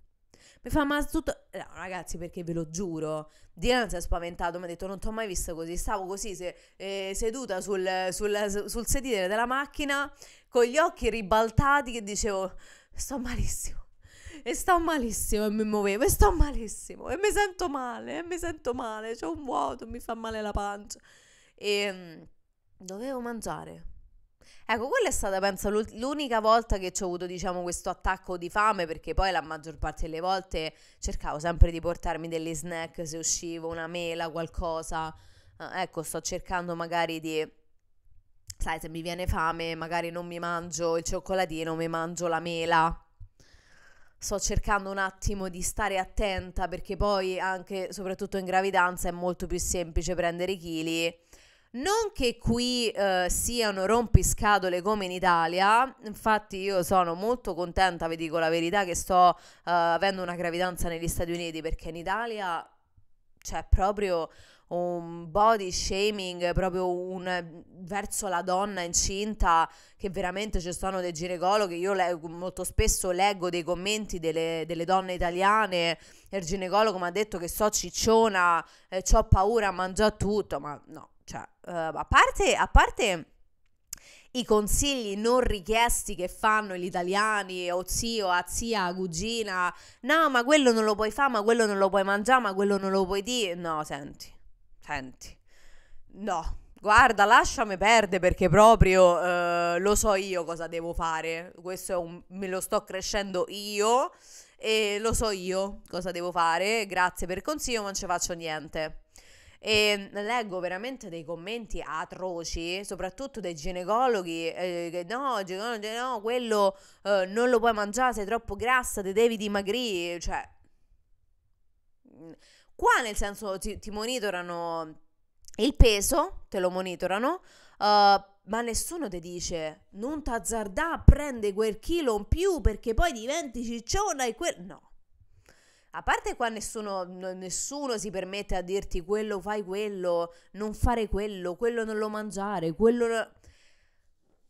Mi fa, male tutto... No, eh, ragazzi, perché ve lo giuro, Dylan si è spaventato, mi ha detto, non ti ho mai visto così. Stavo così, se, eh, seduta sul, sul, sul sedile della macchina, con gli occhi ribaltati, che dicevo, sto malissimo e sto malissimo e mi muovevo e sto malissimo e mi sento male e mi sento male, c'è un vuoto, mi fa male la pancia e ehm, dovevo mangiare. Ecco, quella è stata, penso, l'unica volta che ho avuto, diciamo, questo attacco di fame, perché poi la maggior parte delle volte cercavo sempre di portarmi degli snack se uscivo, una mela, qualcosa. Ah, ecco, sto cercando magari di, sai, se mi viene fame, magari non mi mangio il cioccolatino, mi mangio la mela, sto cercando un attimo di stare attenta perché poi anche, soprattutto in gravidanza, è molto più semplice prendere i chili. Non che qui eh, siano rompiscatole come in Italia, infatti io sono molto contenta, vi dico la verità, che sto eh, avendo una gravidanza negli Stati Uniti perché in Italia c'è proprio un body shaming, proprio un verso la donna incinta, che veramente ci sono dei ginecologi. Io le, molto spesso leggo dei commenti delle, delle donne italiane. E il ginecologo mi ha detto che so cicciona, eh, ho paura mangio tutto. Ma no, cioè, eh, a parte. A parte i consigli non richiesti che fanno gli italiani o oh, zio, a ah, zia, a cugina, no ma quello non lo puoi fare, ma quello non lo puoi mangiare, ma quello non lo puoi dire, no senti, senti, no, guarda, lasciami perdere perché proprio eh, lo so io cosa devo fare. Questo è un, me lo sto crescendo io e lo so io cosa devo fare. Grazie per il consiglio, non ci faccio niente. E leggo veramente dei commenti atroci, soprattutto dei ginecologhi, eh, che no, ginecologi, no, quello eh, non lo puoi mangiare, sei troppo grassa, ti devi dimagrire, cioè Qua nel senso ti, ti monitorano il peso, te lo monitorano, uh, ma nessuno ti dice non t'azzardà, prende quel chilo in più perché poi diventi cicciona e quel... No. A parte qua nessuno, nessuno si permette a dirti quello fai quello, non fare quello, quello non lo mangiare, quello...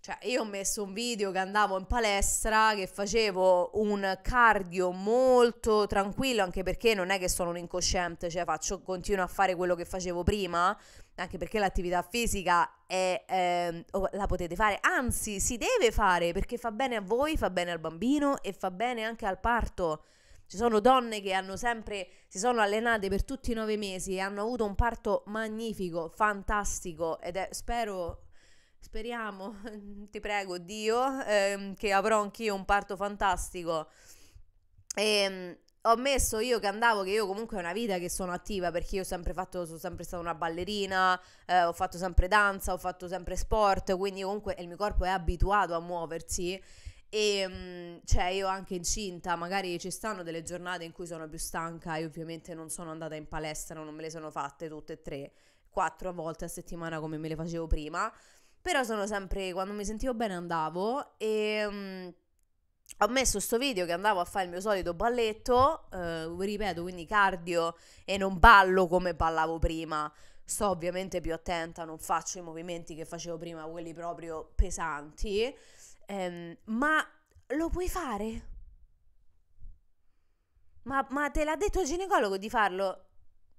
Cioè, io ho messo un video che andavo in palestra, che facevo un cardio molto tranquillo, anche perché non è che sono un incosciente, cioè faccio, continuo a fare quello che facevo prima, anche perché l'attività fisica è, eh, la potete fare, anzi si deve fare perché fa bene a voi, fa bene al bambino e fa bene anche al parto. Ci sono donne che hanno sempre, si sono allenate per tutti i nove mesi e hanno avuto un parto magnifico, fantastico ed è, spero Speriamo, ti prego, Dio, ehm, che avrò anch'io un parto fantastico. E, ehm, ho messo io che andavo, che io comunque è una vita che sono attiva perché io ho sempre fatto, sono sempre stata una ballerina, eh, ho fatto sempre danza, ho fatto sempre sport, quindi comunque il mio corpo è abituato a muoversi e ehm, cioè io anche incinta, magari ci stanno delle giornate in cui sono più stanca e ovviamente non sono andata in palestra, non me le sono fatte tutte e tre, quattro volte a settimana come me le facevo prima. Però sono sempre, quando mi sentivo bene andavo e mh, mm, ho messo sto video che andavo a fare il mio solito balletto, eh, ripeto, quindi cardio e non ballo come ballavo prima. Sto ovviamente più attenta, non faccio i movimenti che facevo prima, quelli proprio pesanti, ehm, ma lo puoi fare? Ma, ma te l'ha detto il ginecologo di farlo?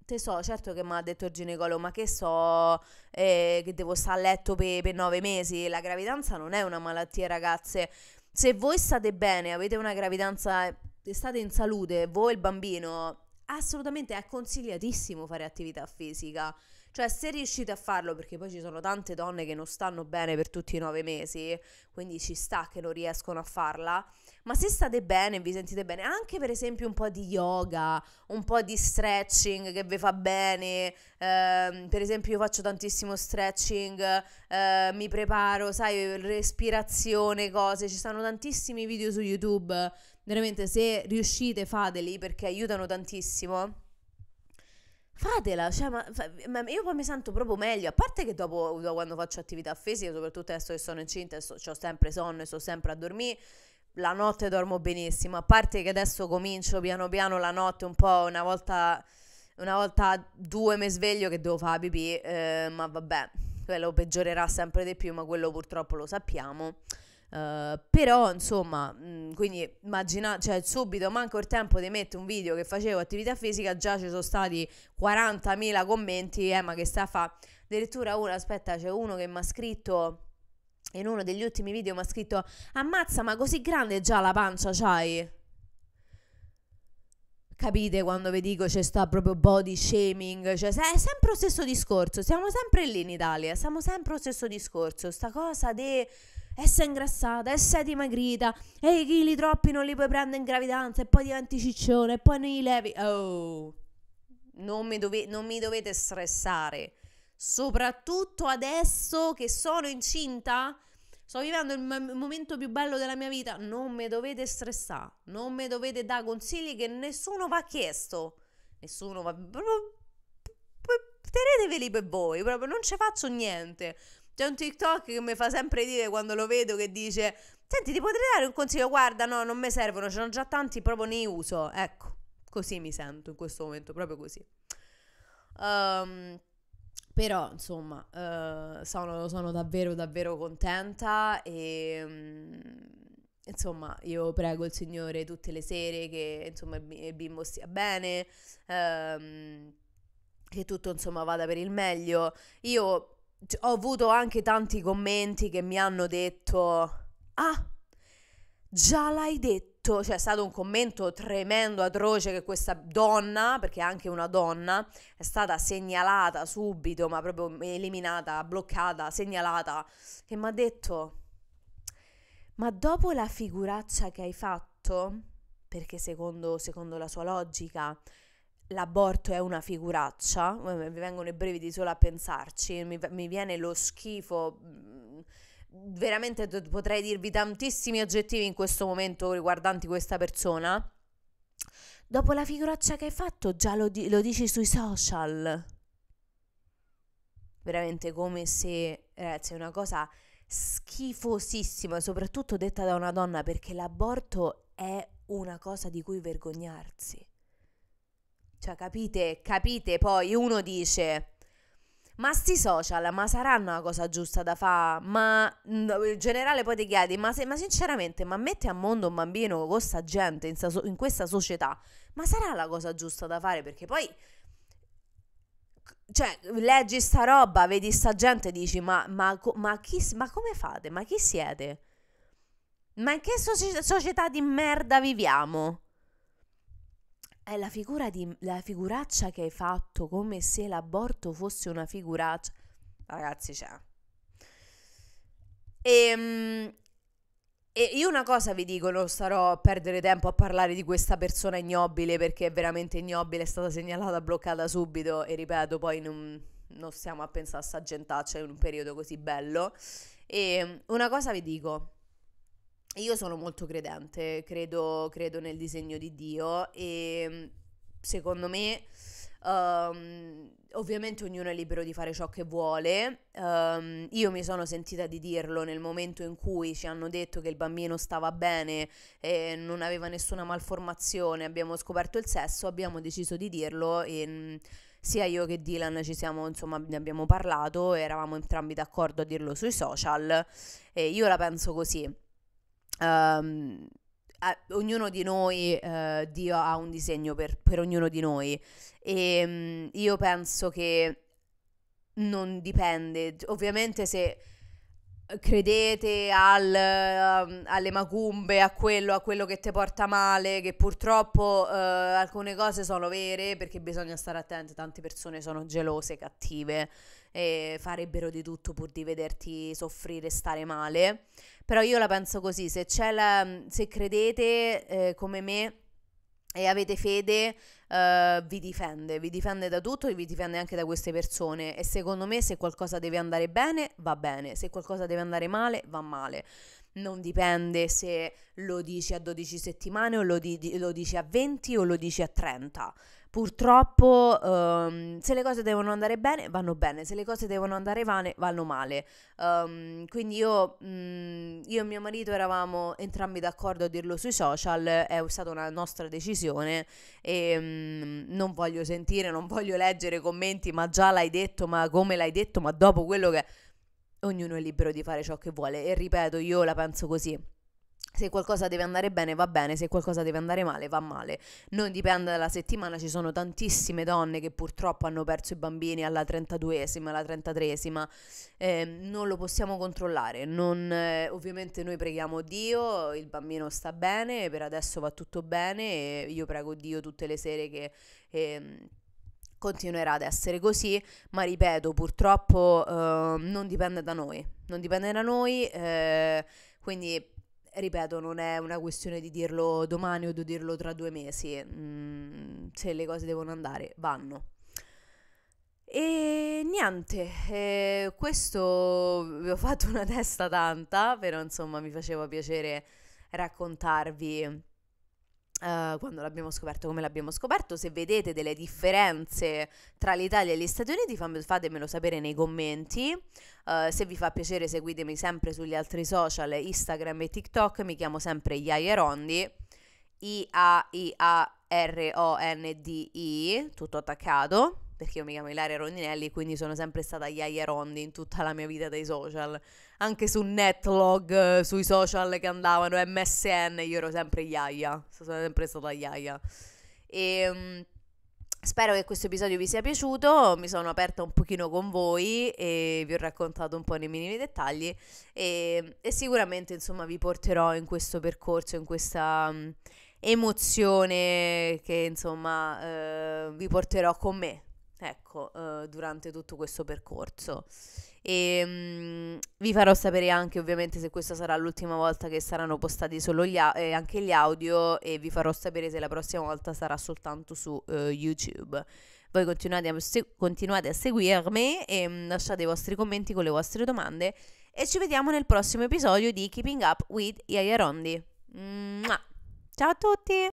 Te so, certo che mi ha detto il ginecologo, ma che so, eh, che devo stare a letto per pe nove mesi. La gravidanza non è una malattia, ragazze. Se voi state bene, avete una gravidanza, eh, state in salute, voi e il bambino, assolutamente è consigliatissimo fare attività fisica. Cioè, se riuscite a farlo, perché poi ci sono tante donne che non stanno bene per tutti i nove mesi, quindi ci sta che non riescono a farla, ma se state bene, vi sentite bene, anche per esempio un po' di yoga, un po' di stretching che vi fa bene, eh, per esempio io faccio tantissimo stretching, eh, mi preparo, sai, respirazione, cose, ci sono tantissimi video su YouTube, veramente se riuscite fateli perché aiutano tantissimo fatela, cioè, ma, ma, io poi mi sento proprio meglio, a parte che dopo, dopo quando faccio attività fisica, soprattutto adesso che sono incinta, so, ho sempre sonno e sto sempre a dormire, la notte dormo benissimo, a parte che adesso comincio piano piano la notte un po' una volta, una volta due mi sveglio che devo fare pipì, eh, ma vabbè, quello peggiorerà sempre di più, ma quello purtroppo lo sappiamo. Uh, però insomma mh, mm, quindi immaginate cioè subito manco il tempo di mettere un video che facevo attività fisica già ci sono stati 40.000 commenti eh ma che sta a fa addirittura ora aspetta c'è uno che mi ha scritto in uno degli ultimi video mi ha scritto ammazza ma così grande già la pancia c'hai capite quando vi dico c'è sta proprio body shaming cioè è sempre lo stesso discorso siamo sempre lì in Italia siamo sempre lo stesso discorso sta cosa di essere ingrassata essere dimagrita e i chili troppi non li puoi prendere in gravidanza e poi diventi ciccione e poi non li levi oh non mi, dove, non mi dovete stressare soprattutto adesso che sono incinta Sto vivendo il m- momento più bello della mia vita. Non mi dovete stressare. Non mi dovete dare consigli che nessuno va chiesto. Nessuno va. Teneteveli per voi, proprio non ci faccio niente. C'è un TikTok che mi fa sempre dire quando lo vedo che dice: Senti, ti potrei dare un consiglio? Guarda, no, non mi servono, ce ne già tanti, proprio ne uso. Ecco, così mi sento in questo momento, proprio così. Um, però insomma eh, sono, sono, davvero davvero contenta e mh, mm, insomma io prego il Signore tutte le sere che insomma il bimbo stia bene, ehm, che tutto insomma vada per il meglio. Io cioè, ho avuto anche tanti commenti che mi hanno detto ah, già l'hai detto tutto, cioè è stato un commento tremendo, atroce che questa donna, perché è anche una donna, è stata segnalata subito, ma proprio eliminata, bloccata, segnalata, e mi ha detto, ma dopo la figuraccia che hai fatto, perché secondo, secondo la sua logica, l'aborto è una figuraccia, eh, mi vengono i brividi solo a pensarci, mi, mi viene lo schifo mm, veramente potrei dirvi tantissimi aggettivi in questo momento riguardanti questa persona. Dopo la figuraccia che hai fatto, già lo, di- lo dici sui social. Veramente come se, ragazzi, è una cosa schifosissima, soprattutto detta da una donna, perché l'aborto è una cosa di cui vergognarsi. Cioè, capite, capite, poi uno dice ma sti social, ma saranno la cosa giusta da fare? Ma mm, in generale poi ti chiedi, ma, se, ma sinceramente, ma metti a mondo un bambino con questa gente, in, in questa società, ma sarà la cosa giusta da fare? Perché poi cioè, leggi sta roba, vedi sta gente e dici: ma, ma, ma, chi, ma, come fate? Ma chi siete? Ma in che so- società di merda viviamo? È la, figura di, la figuraccia che hai fatto, come se l'aborto fosse una figuraccia. Ragazzi, c'è. Cioè. E, ehm, e, io una cosa vi dico, non starò a perdere tempo a parlare di questa persona ignobile perché è veramente ignobile, è stata segnalata, bloccata subito e ripeto, poi non, non stiamo a pensare a sta gentaccia in un periodo così bello. E ehm, una cosa vi dico, io sono molto credente, credo, credo nel disegno di Dio e mm, secondo me... Um, ovviamente ognuno è libero di fare ciò che vuole. Um, io mi sono sentita di dirlo nel momento in cui ci hanno detto che il bambino stava bene e non aveva nessuna malformazione, abbiamo scoperto il sesso, abbiamo deciso di dirlo e mm, sia io che Dylan ci siamo, insomma, ne abbiamo parlato, eravamo entrambi d'accordo a dirlo sui social e io la penso così um, a, ognuno di noi, uh, Dio ha un disegno per, per ognuno di noi e um, io penso che non dipende, ovviamente se credete al, uh, alle macumbe, a quello, a quello che ti porta male, che purtroppo uh, alcune cose sono vere perché bisogna stare attenti, tante persone sono gelose, cattive e farebbero di tutto pur di vederti soffrire e stare male. Però io la penso così, se, la, se credete eh, come me e avete fede, uh, vi difende, vi difende da tutto e vi difende anche da queste persone. E secondo me se qualcosa deve andare bene, va bene, se qualcosa deve andare male, va male. Non dipende se lo dici a 12 settimane o lo, di- lo dici a 20 o lo dici a 30. Purtroppo um, se le cose devono andare bene vanno bene, se le cose devono andare vane vanno male. Um, quindi io, mh, mm, io, e mio marito eravamo entrambi d'accordo a dirlo sui social, è stata una nostra decisione e mh, mm, non voglio sentire, non voglio leggere commenti, ma già l'hai detto, ma come l'hai detto, ma dopo quello che... Ognuno è libero di fare ciò che vuole e ripeto, io la penso così se qualcosa deve andare bene va bene, se qualcosa deve andare male va male. Non dipende dalla settimana, ci sono tantissime donne che purtroppo hanno perso i bambini alla 32esima, alla 33esima, eh, non lo possiamo controllare. Non, eh, ovviamente noi preghiamo Dio, il bambino sta bene, per adesso va tutto bene e io prego Dio tutte le sere che... Eh, continuerà ad essere così, ma ripeto, purtroppo ehm, non dipende da noi, non dipende da noi, eh, quindi ripeto, non è una questione di dirlo domani o di dirlo tra due mesi. Mm, se le cose devono andare, vanno. E niente, eh, questo vi ho fatto una testa tanta, però insomma mi faceva piacere raccontarvi eh, quando l'abbiamo scoperto, come l'abbiamo scoperto. Se vedete delle differenze tra l'Italia e gli Stati Uniti, fatemelo sapere nei commenti. Uh, se vi fa piacere, seguitemi sempre sugli altri social, Instagram e TikTok. Mi chiamo sempre Iaia I-A-I-A-R-O-N-D-I, tutto attaccato perché io mi chiamo Ilaria Rondinelli, quindi sono sempre stata Iaia Rondi in tutta la mia vita dei social. Anche su Netlog, eh, sui social che andavano, MSN, io ero sempre Iaia, sono sempre stata Iaia. E... Ehm, spero che questo episodio vi sia piaciuto, mi sono aperta un pochino con voi e vi ho raccontato un po' nei minimi dettagli e, e sicuramente insomma vi porterò in questo percorso, in questa um, emozione che insomma uh, vi porterò con me ecco, eh, durante tutto questo percorso. E ehm, mh, vi farò sapere anche ovviamente se questa sarà l'ultima volta che saranno postati solo gli a- eh, anche gli audio e vi farò sapere se la prossima volta sarà soltanto su eh, YouTube. Voi continuate a, se- continuate a seguirmi e ehm, mh, lasciate i vostri commenti con le vostre domande e ci vediamo nel prossimo episodio di Keeping Up with Iaia Rondi. Ciao a tutti!